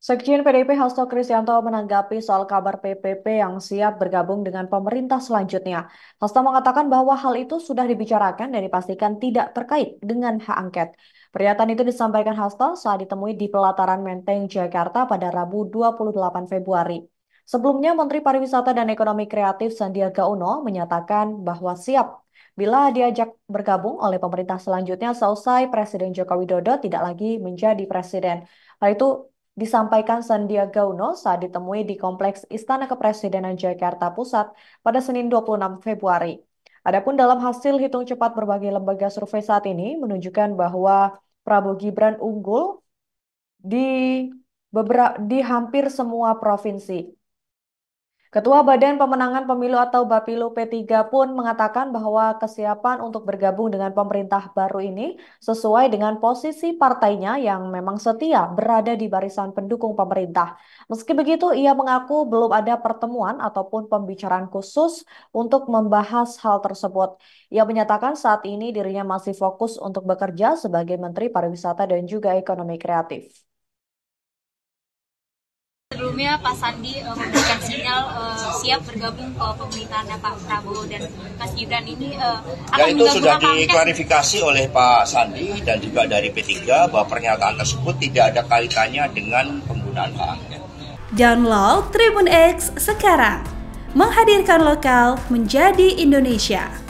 Sekjen PDIP Hasto Kristianto menanggapi soal kabar PPP yang siap bergabung dengan pemerintah selanjutnya. Hasto mengatakan bahwa hal itu sudah dibicarakan dan dipastikan tidak terkait dengan hak angket. Pernyataan itu disampaikan Hasto saat ditemui di pelataran Menteng, Jakarta pada Rabu 28 Februari. Sebelumnya, Menteri Pariwisata dan Ekonomi Kreatif Sandiaga Uno menyatakan bahwa siap bila diajak bergabung oleh pemerintah selanjutnya selesai Presiden Joko Widodo tidak lagi menjadi presiden. Hal itu disampaikan Sandiaga Uno saat ditemui di Kompleks Istana Kepresidenan Jakarta Pusat pada Senin 26 Februari. Adapun dalam hasil hitung cepat berbagai lembaga survei saat ini menunjukkan bahwa Prabowo Gibran unggul di beberapa di hampir semua provinsi. Ketua Badan Pemenangan Pemilu atau Bapilu P3 pun mengatakan bahwa kesiapan untuk bergabung dengan pemerintah baru ini sesuai dengan posisi partainya yang memang setia berada di barisan pendukung pemerintah. Meski begitu, ia mengaku belum ada pertemuan ataupun pembicaraan khusus untuk membahas hal tersebut. Ia menyatakan saat ini dirinya masih fokus untuk bekerja sebagai Menteri Pariwisata dan juga Ekonomi Kreatif. Sebelumnya Pak Sandi eh, memberikan siap bergabung ke pemerintahnya Pak Prabowo dan Mas Gibran ini uh, akan ya, itu sudah diklarifikasi kan? oleh Pak Sandi dan juga dari P3 bahwa pernyataan tersebut tidak ada kaitannya dengan penggunaan hak angket. Download Tribun X sekarang. Menghadirkan lokal menjadi Indonesia.